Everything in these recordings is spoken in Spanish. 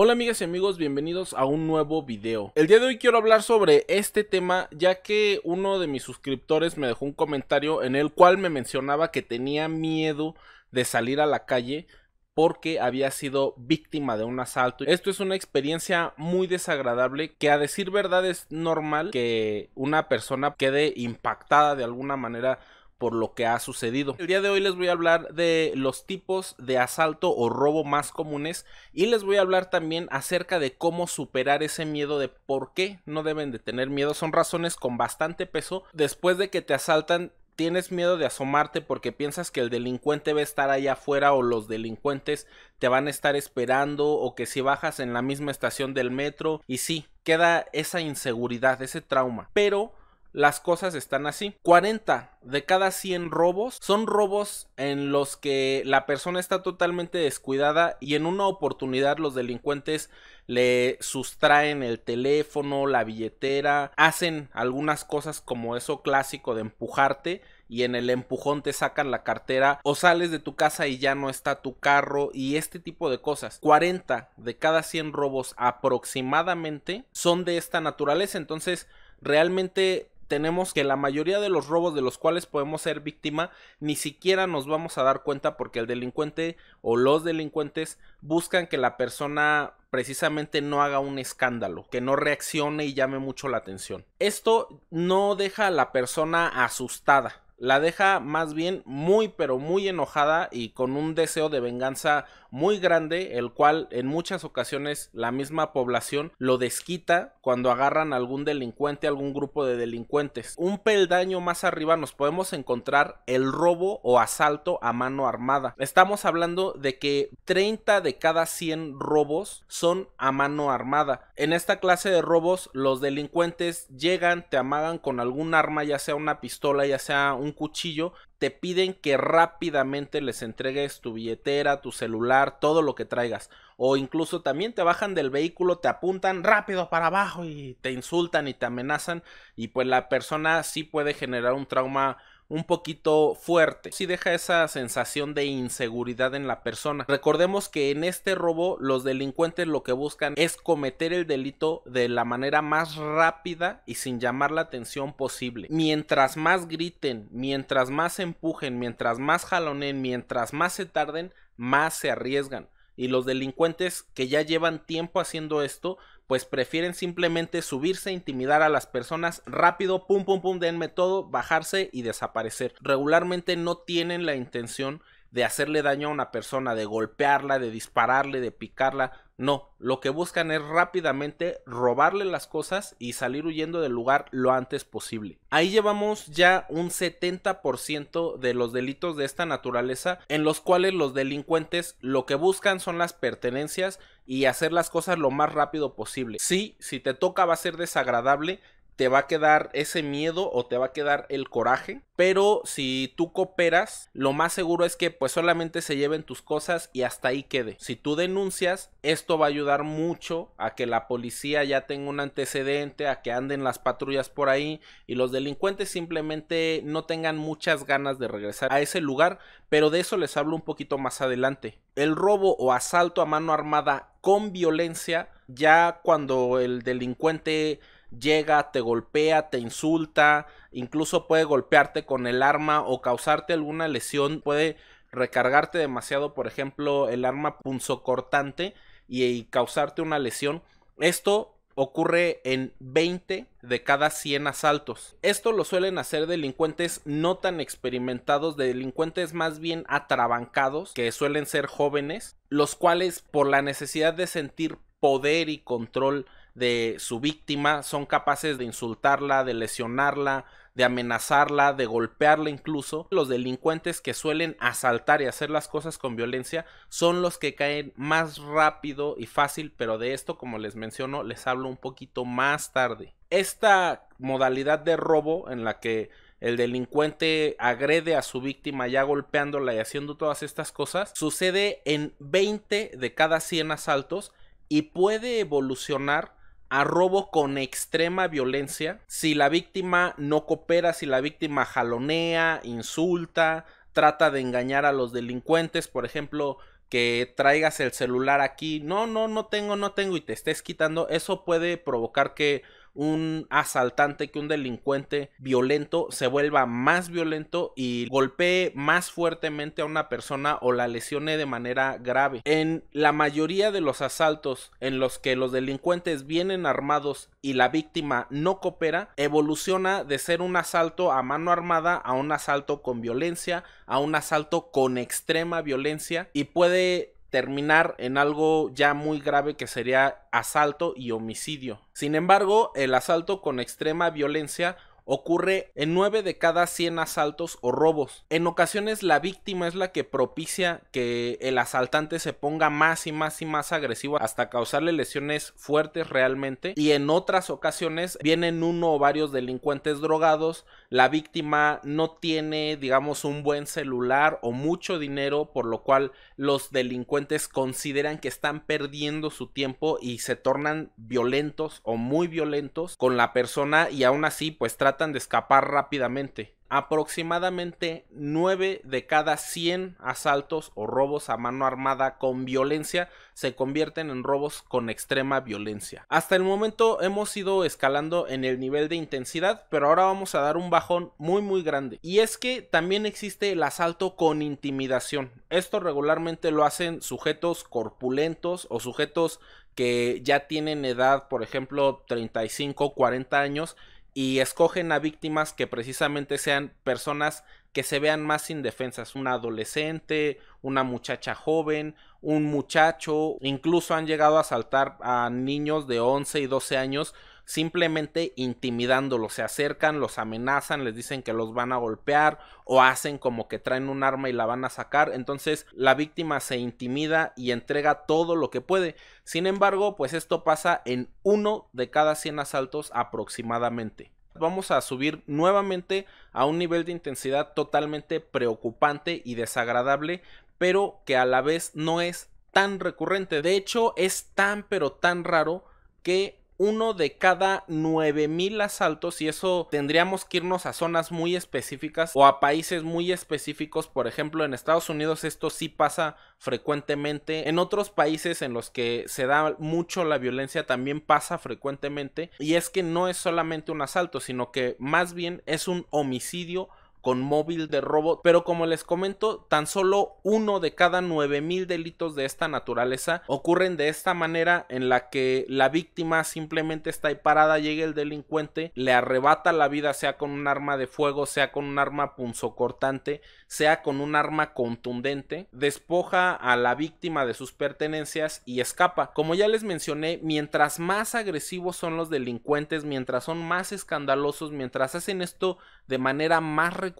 Hola amigas y amigos, bienvenidos a un nuevo video. El día de hoy quiero hablar sobre este tema ya que uno de mis suscriptores me dejó un comentario en el cual me mencionaba que tenía miedo de salir a la calle porque había sido víctima de un asalto. Esto es una experiencia muy desagradable que a decir verdad es normal que una persona quede impactada de alguna manera por lo que ha sucedido. El día de hoy les voy a hablar de los tipos de asalto o robo más comunes y les voy a hablar también acerca de cómo superar ese miedo de por qué no deben de tener miedo. Son razones con bastante peso. Después de que te asaltan, tienes miedo de asomarte porque piensas que el delincuente va a estar allá afuera o los delincuentes te van a estar esperando o que si bajas en la misma estación del metro y sí, queda esa inseguridad, ese trauma. Pero las cosas están así. 40 de cada 100 robos son robos en los que la persona está totalmente descuidada y en una oportunidad los delincuentes le sustraen el teléfono, la billetera, hacen algunas cosas como eso clásico de empujarte y en el empujón te sacan la cartera o sales de tu casa y ya no está tu carro y este tipo de cosas. 40 de cada 100 robos aproximadamente son de esta naturaleza, entonces realmente tenemos que la mayoría de los robos de los cuales podemos ser víctima ni siquiera nos vamos a dar cuenta porque el delincuente o los delincuentes buscan que la persona precisamente no haga un escándalo, que no reaccione y llame mucho la atención. Esto no deja a la persona asustada la deja más bien muy pero muy enojada y con un deseo de venganza muy grande, el cual en muchas ocasiones la misma población lo desquita cuando agarran a algún delincuente, algún grupo de delincuentes. Un peldaño más arriba nos podemos encontrar el robo o asalto a mano armada. Estamos hablando de que 30 de cada 100 robos son a mano armada. En esta clase de robos los delincuentes llegan, te amagan con algún arma, ya sea una pistola, ya sea un un cuchillo, te piden que rápidamente les entregues tu billetera, tu celular, todo lo que traigas. O incluso también te bajan del vehículo, te apuntan rápido para abajo y te insultan y te amenazan. Y pues la persona sí puede generar un trauma un poquito fuerte. Si deja esa sensación de inseguridad en la persona. Recordemos que en este robo los delincuentes lo que buscan es cometer el delito de la manera más rápida y sin llamar la atención posible. Mientras más griten, mientras más empujen, mientras más jalonen, mientras más se tarden, más se arriesgan. Y los delincuentes que ya llevan tiempo haciendo esto, pues prefieren simplemente subirse, e intimidar a las personas rápido, pum, pum, pum, denme todo, bajarse y desaparecer. Regularmente no tienen la intención de hacerle daño a una persona, de golpearla, de dispararle, de picarla. No, lo que buscan es rápidamente robarle las cosas y salir huyendo del lugar lo antes posible. Ahí llevamos ya un 70% de los delitos de esta naturaleza en los cuales los delincuentes lo que buscan son las pertenencias y hacer las cosas lo más rápido posible. Si, si te toca va a ser desagradable, te va a quedar ese miedo o te va a quedar el coraje. Pero si tú cooperas, lo más seguro es que pues solamente se lleven tus cosas y hasta ahí quede. Si tú denuncias, esto va a ayudar mucho a que la policía ya tenga un antecedente, a que anden las patrullas por ahí y los delincuentes simplemente no tengan muchas ganas de regresar a ese lugar. Pero de eso les hablo un poquito más adelante. El robo o asalto a mano armada con violencia, ya cuando el delincuente llega, te golpea, te insulta, incluso puede golpearte con el arma o causarte alguna lesión, puede recargarte demasiado, por ejemplo, el arma punzocortante y, causarte una lesión. Esto ocurre en 20 de cada 100 asaltos. Esto lo suelen hacer delincuentes no tan experimentados, delincuentes más bien atrabancados, que suelen ser jóvenes, los cuales por la necesidad de sentir poder y control de su víctima, son capaces de insultarla, de lesionarla, de amenazarla, de golpearla incluso. Los delincuentes que suelen asaltar y hacer las cosas con violencia son los que caen más rápido y fácil, pero de esto, como les menciono, les hablo un poquito más tarde. Esta modalidad de robo en la que el delincuente agrede a su víctima ya golpeándola y haciendo todas estas cosas, sucede en 20 de cada 100 asaltos y puede evolucionar a robo con extrema violencia, si la víctima no coopera, si la víctima jalonea, insulta, trata de engañar a los delincuentes, por ejemplo, que traigas el celular aquí, no, no, no tengo, no tengo y te estés quitando, eso puede provocar que un asaltante, que un delincuente violento se vuelva más violento y golpee más fuertemente a una persona o la lesione de manera grave. En la mayoría de los asaltos en los que los delincuentes vienen armados y la víctima no coopera, evoluciona de ser un asalto a mano armada a un asalto con violencia, a un asalto con extrema violencia y puede terminar en algo ya muy grave que sería asalto y homicidio. Sin embargo, el asalto con extrema violencia ocurre en 9 de cada 100 asaltos o robos. En ocasiones la víctima es la que propicia que el asaltante se ponga más y más y más agresivo hasta causarle lesiones fuertes realmente y en otras ocasiones vienen uno o varios delincuentes drogados, la víctima no tiene digamos un buen celular o mucho dinero por lo cual los delincuentes consideran que están perdiendo su tiempo y se tornan violentos o muy violentos con la persona y aún así pues trata de escapar rápidamente. Aproximadamente 9 de cada 100 asaltos o robos a mano armada con violencia se convierten en robos con extrema violencia. Hasta el momento hemos ido escalando en el nivel de intensidad, pero ahora vamos a dar un bajón muy muy grande. Y es que también existe el asalto con intimidación. Esto regularmente lo hacen sujetos corpulentos o sujetos que ya tienen edad, por ejemplo, 35, 40 años y escogen a víctimas que precisamente sean personas que se vean más indefensas, una adolescente, una muchacha joven, un muchacho, incluso han llegado a asaltar a niños de 11 y 12 años simplemente intimidándolos, se acercan, los amenazan, les dicen que los van a golpear o hacen como que traen un arma y la van a sacar, entonces la víctima se intimida y entrega todo lo que puede. Sin embargo, pues esto pasa en uno de cada 100 asaltos aproximadamente vamos a subir nuevamente a un nivel de intensidad totalmente preocupante y desagradable, pero que a la vez no es tan recurrente. De hecho, es tan pero tan raro que uno de cada 9000 asaltos y eso tendríamos que irnos a zonas muy específicas o a países muy específicos, por ejemplo en Estados Unidos esto sí pasa frecuentemente, en otros países en los que se da mucho la violencia también pasa frecuentemente y es que no es solamente un asalto, sino que más bien es un homicidio con móvil de robo, pero como les comento, tan solo uno de cada 9000 delitos de esta naturaleza ocurren de esta manera en la que la víctima simplemente está ahí parada, llega el delincuente, le arrebata la vida, sea con un arma de fuego, sea con un arma punzocortante, sea con un arma contundente, despoja a la víctima de sus pertenencias y escapa. Como ya les mencioné, mientras más agresivos son los delincuentes, mientras son más escandalosos, mientras hacen esto de manera más recurrente,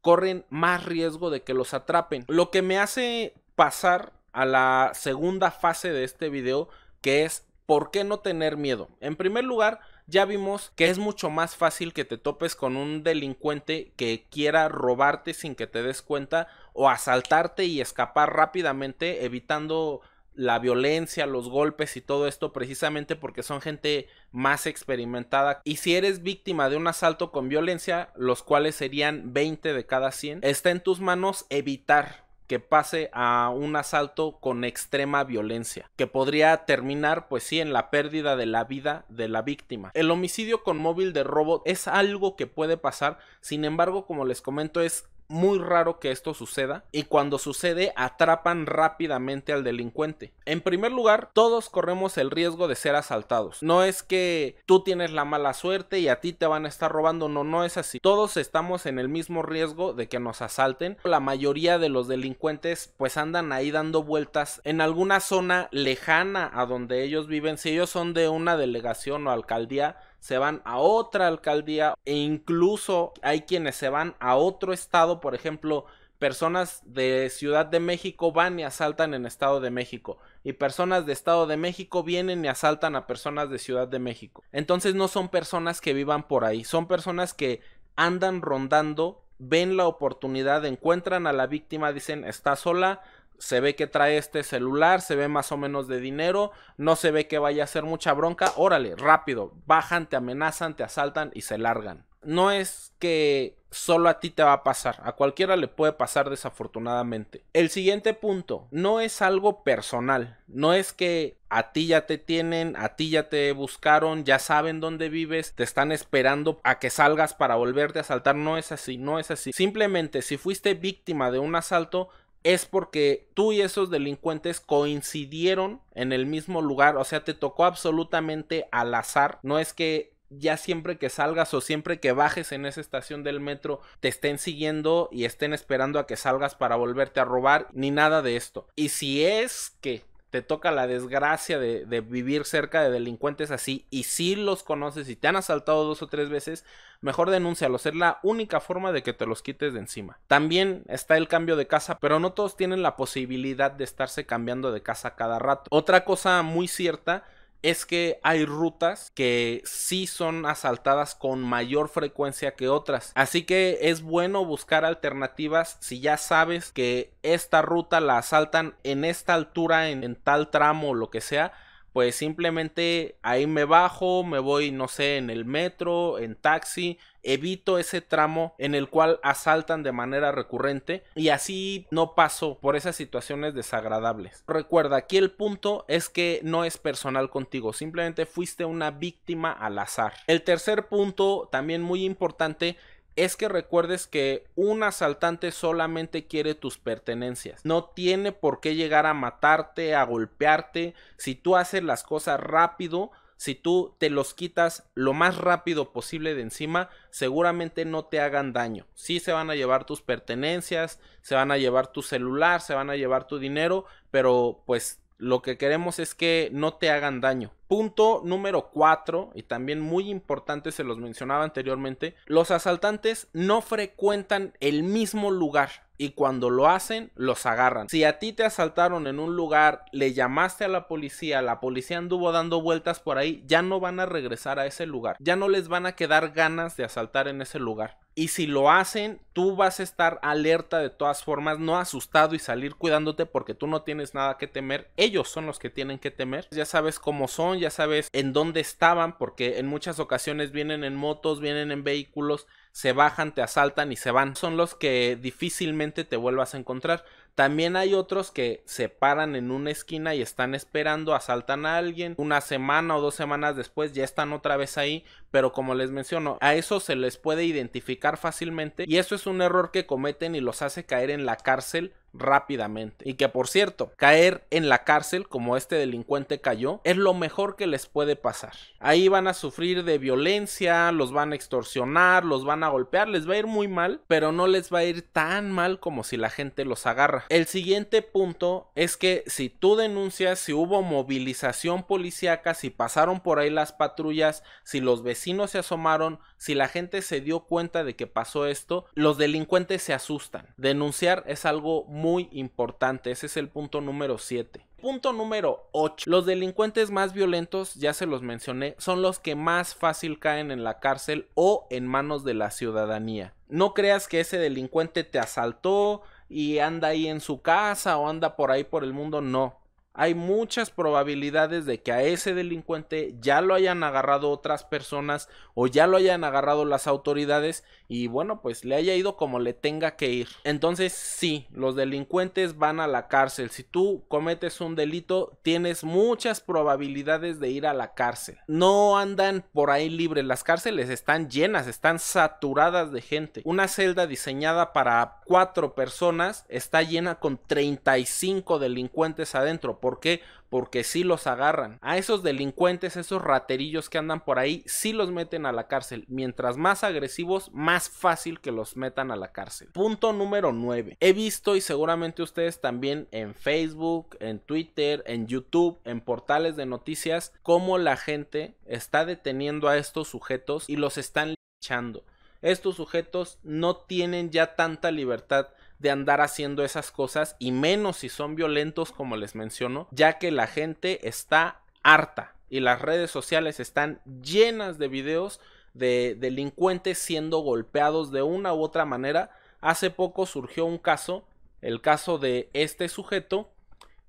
corren más riesgo de que los atrapen. Lo que me hace pasar a la segunda fase de este video, que es ¿por qué no tener miedo? En primer lugar, ya vimos que es mucho más fácil que te topes con un delincuente que quiera robarte sin que te des cuenta o asaltarte y escapar rápidamente evitando la violencia, los golpes y todo esto precisamente porque son gente más experimentada. Y si eres víctima de un asalto con violencia, los cuales serían 20 de cada 100, está en tus manos evitar que pase a un asalto con extrema violencia, que podría terminar, pues sí, en la pérdida de la vida de la víctima. El homicidio con móvil de robo es algo que puede pasar, sin embargo, como les comento, es muy raro que esto suceda y cuando sucede atrapan rápidamente al delincuente. En primer lugar, todos corremos el riesgo de ser asaltados. No es que tú tienes la mala suerte y a ti te van a estar robando, no, no es así. Todos estamos en el mismo riesgo de que nos asalten. La mayoría de los delincuentes pues andan ahí dando vueltas en alguna zona lejana a donde ellos viven. Si ellos son de una delegación o alcaldía, se van a otra alcaldía e incluso hay quienes se van a otro estado, por ejemplo, personas de Ciudad de México van y asaltan en Estado de México y personas de Estado de México vienen y asaltan a personas de Ciudad de México. Entonces no son personas que vivan por ahí, son personas que andan rondando, ven la oportunidad, encuentran a la víctima, dicen está sola, se ve que trae este celular, se ve más o menos de dinero, no se ve que vaya a ser mucha bronca, órale, rápido, bajan, te amenazan, te asaltan y se largan. No es que solo a ti te va a pasar, a cualquiera le puede pasar desafortunadamente. El siguiente punto, no es algo personal, no es que a ti ya te tienen, a ti ya te buscaron, ya saben dónde vives, te están esperando a que salgas para volverte a asaltar, no es así, no es así. Simplemente si fuiste víctima de un asalto, es porque tú y esos delincuentes coincidieron en el mismo lugar, o sea, te tocó absolutamente al azar, no es que ya siempre que salgas o siempre que bajes en esa estación del metro te estén siguiendo y estén esperando a que salgas para volverte a robar ni nada de esto. Y si es que te toca la desgracia de, vivir cerca de delincuentes así y si los conoces y te han asaltado dos o tres veces, mejor denúncialos. Es la única forma de que te los quites de encima. También está el cambio de casa, pero no todos tienen la posibilidad de estarse cambiando de casa cada rato. Otra cosa muy cierta es que hay rutas que sí son asaltadas con mayor frecuencia que otras. Así que es bueno buscar alternativas si ya sabes que esta ruta la asaltan en esta altura, en, en tal tramo o lo que sea pues simplemente ahí me bajo, me voy, no sé, en el metro, en taxi, evito ese tramo en el cual asaltan de manera recurrente y así no paso por esas situaciones desagradables. Recuerda, aquí el punto es que no es personal contigo, simplemente fuiste una víctima al azar. El tercer punto, también muy importante, es que recuerdes que un asaltante solamente quiere tus pertenencias. No tiene por qué llegar a matarte, a golpearte. Si tú haces las cosas rápido, si tú te los quitas lo más rápido posible de encima, seguramente no te hagan daño. Sí se van a llevar tus pertenencias, se van a llevar tu celular, se van a llevar tu dinero, pero pues lo que queremos es que no te hagan daño. Punto número 4, y también muy importante, se los mencionaba anteriormente, los asaltantes no frecuentan el mismo lugar y cuando lo hacen, los agarran. Si a ti te asaltaron en un lugar, le llamaste a la policía, la policía anduvo dando vueltas por ahí, ya no van a regresar a ese lugar, ya no les van a quedar ganas de asaltar en ese lugar. Y si lo hacen, tú vas a estar alerta de todas formas, no asustado y salir cuidándote porque tú no tienes nada que temer. Ellos son los que tienen que temer. Ya sabes cómo son, ya sabes en dónde estaban, porque en muchas ocasiones vienen en motos, vienen en vehículos, se bajan, te asaltan y se van. Son los que difícilmente te vuelvas a encontrar. También hay otros que se paran en una esquina y están esperando, asaltan a alguien. Una semana o dos semanas después ya están otra vez ahí. Pero como les menciono, a eso se les puede identificar fácilmente. Y eso es un error que cometen y los hace caer en la cárcel rápidamente. Y que por cierto, caer en la cárcel como este delincuente cayó es lo mejor que les puede pasar. Ahí van a sufrir de violencia, los van a extorsionar, los van a golpear, les va a ir muy mal, pero no les va a ir tan mal como si la gente los agarra. El siguiente punto es que si tú denuncias si hubo movilización policíaca, si pasaron por ahí las patrullas, si los vecinos se asomaron, si la gente se dio cuenta de que pasó esto, los delincuentes se asustan. Denunciar es algo muy importante. Ese es el punto número 7. Punto número 8. Los delincuentes más violentos, ya se los mencioné, son los que más fácil caen en la cárcel o en manos de la ciudadanía. No creas que ese delincuente te asaltó y anda ahí en su casa o anda por ahí por el mundo, no hay muchas probabilidades de que a ese delincuente ya lo hayan agarrado otras personas o ya lo hayan agarrado las autoridades y bueno, pues le haya ido como le tenga que ir. Entonces sí, los delincuentes van a la cárcel. Si tú cometes un delito, tienes muchas probabilidades de ir a la cárcel. No andan por ahí libres, las cárceles están llenas, están saturadas de gente. Una celda diseñada para cuatro personas está llena con 35 delincuentes adentro. ¿Por qué? porque si los agarran. A esos delincuentes, esos raterillos que andan por ahí, si los meten a la cárcel. Mientras más agresivos, más fácil que los metan a la cárcel. Punto número 9. He visto y seguramente ustedes también en Facebook, en Twitter, en YouTube, en portales de noticias, cómo la gente está deteniendo a estos sujetos y los están echando. Estos sujetos no tienen ya tanta libertad de andar haciendo esas cosas y menos si son violentos como les menciono, ya que la gente está harta y las redes sociales están llenas de videos de delincuentes siendo golpeados de una u otra manera. Hace poco surgió un caso, el caso de este sujeto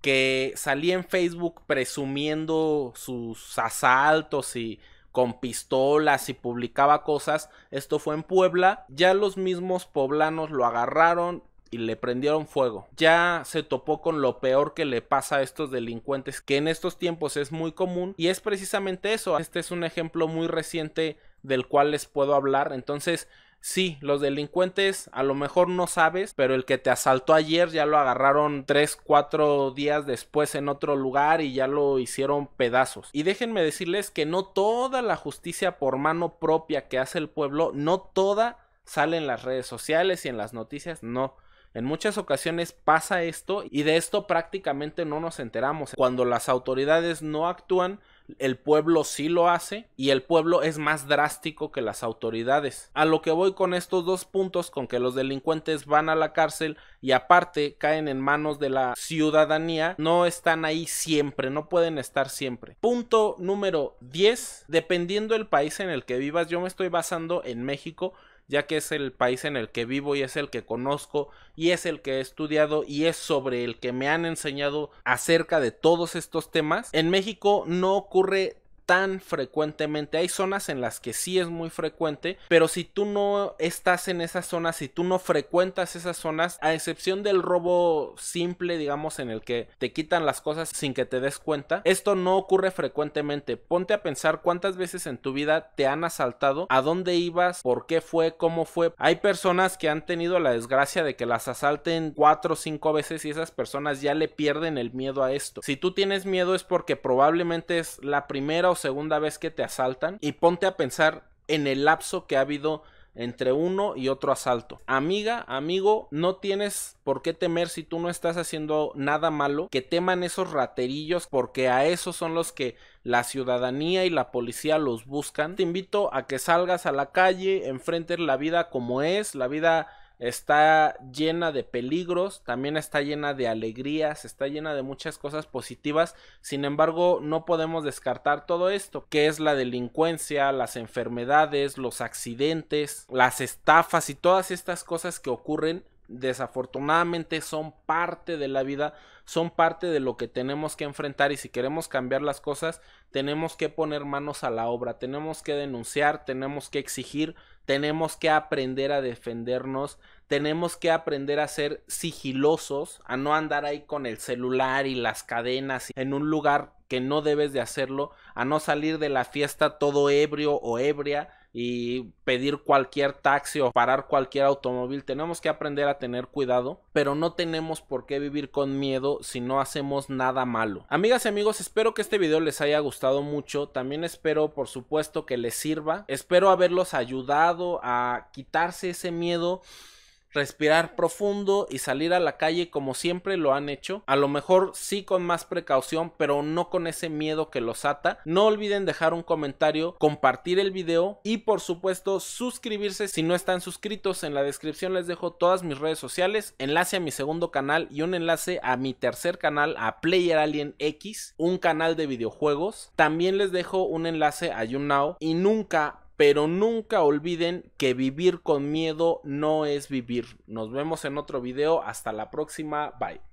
que salía en Facebook presumiendo sus asaltos y con pistolas y publicaba cosas. Esto fue en Puebla. Ya los mismos poblanos lo agarraron, y le prendieron fuego. Ya se topó con lo peor que le pasa a estos delincuentes, que en estos tiempos es muy común y es precisamente eso. Este es un ejemplo muy reciente del cual les puedo hablar. Entonces, Sí, los delincuentes a lo mejor no sabes, pero el que te asaltó ayer ya lo agarraron 3, 4 días después en otro lugar y ya lo hicieron pedazos. Y déjenme decirles que no toda la justicia por mano propia que hace el pueblo, no toda sale en las redes sociales y en las noticias, no. En muchas ocasiones pasa esto y de esto prácticamente no nos enteramos. Cuando las autoridades no actúan, el pueblo sí lo hace y el pueblo es más drástico que las autoridades. A lo que voy con estos dos puntos, con que los delincuentes van a la cárcel y aparte caen en manos de la ciudadanía, no están ahí siempre, no pueden estar siempre. Punto número 10, dependiendo del país en el que vivas, yo me estoy basando en México ya que es el país en el que vivo y es el que conozco y es el que he estudiado y es sobre el que me han enseñado acerca de todos estos temas. En México no ocurre tan frecuentemente. Hay zonas en las que sí es muy frecuente, pero si tú no estás en esas zonas, si tú no frecuentas esas zonas, a excepción del robo simple, digamos, en el que te quitan las cosas sin que te des cuenta, esto no ocurre frecuentemente. Ponte a pensar cuántas veces en tu vida te han asaltado, a dónde ibas, por qué fue, cómo fue. Hay personas que han tenido la desgracia de que las asalten cuatro o cinco veces y esas personas ya le pierden el miedo a esto. Si tú tienes miedo es porque probablemente es la primera o segunda vez que te asaltan y ponte a pensar en el lapso que ha habido entre uno y otro asalto. Amiga, amigo, no tienes por qué temer si tú no estás haciendo nada malo, que teman esos raterillos porque a esos son los que la ciudadanía y la policía los buscan. Te invito a que salgas a la calle, enfrentes la vida como es, la vida está llena de peligros, también está llena de alegrías, está llena de muchas cosas positivas. Sin embargo, no podemos descartar todo esto, que es la delincuencia, las enfermedades, los accidentes, las estafas y todas estas cosas que ocurren desafortunadamente son parte de la vida, son parte de lo que tenemos que enfrentar y si queremos cambiar las cosas, tenemos que poner manos a la obra, tenemos que denunciar, tenemos que exigir, tenemos que aprender a defendernos, tenemos que aprender a ser sigilosos, a no andar ahí con el celular y las cadenas en un lugar que no debes de hacerlo, a no salir de la fiesta todo ebrio o ebria, y pedir cualquier taxi o parar cualquier automóvil. Tenemos que aprender a tener cuidado, pero no tenemos por qué vivir con miedo si no hacemos nada malo. Amigas y amigos, espero que este video les haya gustado mucho. También espero, por supuesto, que les sirva. Espero haberlos ayudado a quitarse ese miedo respirar profundo y salir a la calle como siempre lo han hecho. A lo mejor sí con más precaución, pero no con ese miedo que los ata. No olviden dejar un comentario, compartir el video y por supuesto suscribirse si no están suscritos. En la descripción les dejo todas mis redes sociales, enlace a mi segundo canal y un enlace a mi tercer canal, a Player Alien X, un canal de videojuegos. También les dejo un enlace a YouNow y nunca pero nunca olviden que vivir con miedo no es vivir. Nos vemos en otro video, hasta la próxima, bye.